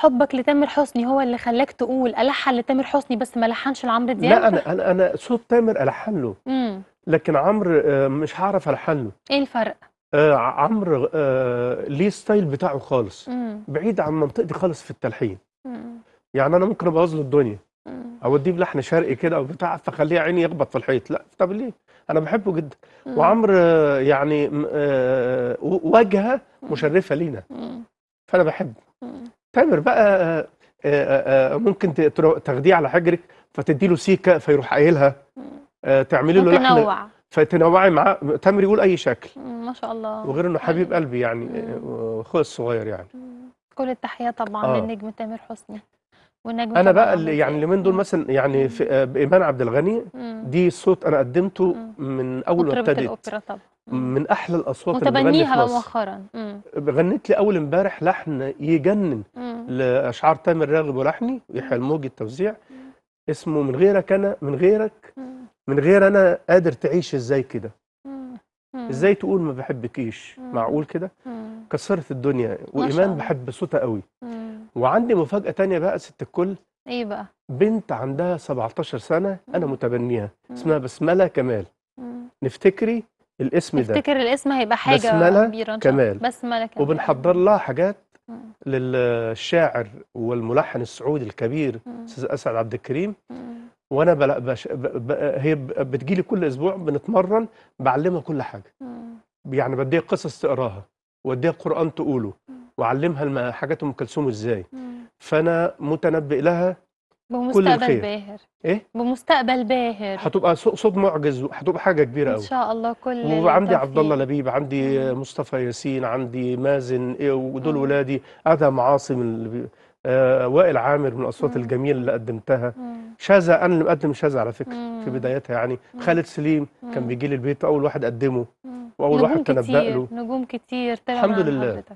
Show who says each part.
Speaker 1: حبك لتامر حسني هو اللي خلاك تقول الحن لتامر حسني بس ما لحنش لعمرو دياب لا انا انا انا صوت تامر الحن له لكن عمرو آه، مش هعرف الحن له ايه الفرق آه عمرو آه ليه ستايل بتاعه خالص مم. بعيد عن منطقتي خالص في التلحين مم. يعني انا ممكن ابوظ له الدنيا اوديه بلحن شرقي كده او بتاع فخليه عيني يخبط في الحيط لا طب ليه انا بحبه جدا وعمرو يعني آه واجهه مشرفه لينا فانا بحبه تامر بقى آه، آه، آه، ممكن تاخديه على حجرِك، فتدّي له سيكة فيروح قايلها، تعملي له لحن فتنوّعي معاه تامر يقول أي شكل. ما شاء الله، وغير إنه حبيب أيوة. قلبي يعني اخويا الصغير يعني. كل التحية طبعًا آه. للنجم تامر حسني. والنجم انا بقى اللي يعني من دول مثلا يعني في آه، بايمان عبد الغني دي صوت انا قدمته من اول ما ابتدت من احلى الاصوات اللي متبنيها مؤخرا غنيت لي اول امبارح لحن يجنن لاشعار تامر راغب ولحني يحيى الموجي التوزيع اسمه من غيرك انا من غيرك من غير انا قادر تعيش ازاي كده ازاي تقول ما بحبكيش معقول كده كسرت الدنيا وايمان بحب صوتها قوي وعندي مفاجأة تانية بقى ست الكل ايه بقى؟ بنت عندها 17 سنة أنا متبنيها اسمها بسملة كمال نفتكري الاسم ده نفتكر الاسم هيبقى حاجة بسملة كبيرة كمال بسملة كمال وبنحضر لها حاجات للشاعر والملحن السعودي الكبير استاذ اسعد عبد الكريم وانا بلا بش... ب... ب... هي بتجي لي كل اسبوع بنتمرن بعلمها كل حاجه يعني بديها قصص تقراها وديها قران تقوله وعلمها حاجات أم كلثوم إزاي فأنا متنبئ لها بمستقبل كل الخير. باهر ايه بمستقبل باهر هتبقى صوت معجز هتبقى حاجه كبيره قوي ان شاء الله كل وعندي عبد الله لبيب عندي مم. مصطفى ياسين عندي مازن إيه ودول مم. ولادي ادهم عاصم اللي آه وائل عامر من الاصوات مم. الجميله اللي قدمتها شاذة انا اللي مقدم شاذة على فكره مم. في بدايتها يعني مم. خالد سليم مم. كان بيجي لي البيت اول واحد قدمه مم. واول واحد تنبأ له نجوم كتير الحمد لله حضرتك.